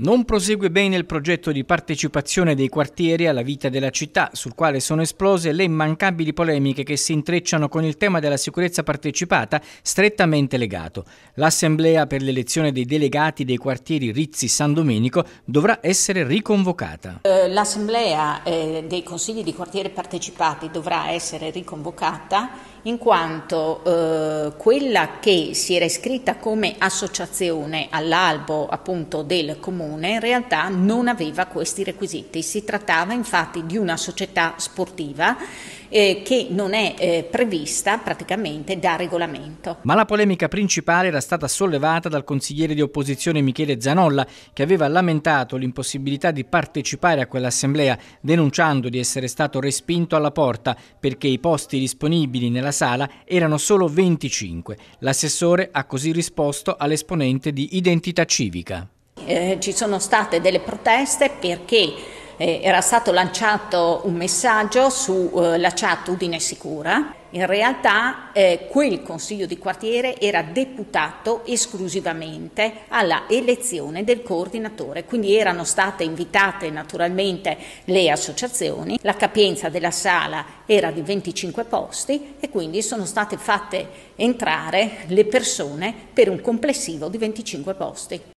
Non prosegue bene il progetto di partecipazione dei quartieri alla vita della città, sul quale sono esplose le immancabili polemiche che si intrecciano con il tema della sicurezza partecipata, strettamente legato. L'assemblea per l'elezione dei delegati dei quartieri Rizzi-San Domenico dovrà essere riconvocata. Eh, l'assemblea eh, dei consigli di quartiere partecipati dovrà essere riconvocata in quanto eh, quella che si era iscritta come associazione all'albo appunto del comune in realtà non aveva questi requisiti. Si trattava infatti di una società sportiva eh, che non è eh, prevista praticamente da regolamento. Ma la polemica principale era stata sollevata dal consigliere di opposizione Michele Zanolla che aveva lamentato l'impossibilità di partecipare a quell'assemblea denunciando di essere stato respinto alla porta perché i posti disponibili nella sala erano solo 25. L'assessore ha così risposto all'esponente di Identità Civica. Eh, ci sono state delle proteste perché eh, era stato lanciato un messaggio sulla eh, chat Udine Sicura. In realtà eh, quel consiglio di quartiere era deputato esclusivamente alla elezione del coordinatore, quindi erano state invitate naturalmente le associazioni, la capienza della sala era di 25 posti e quindi sono state fatte entrare le persone per un complessivo di 25 posti.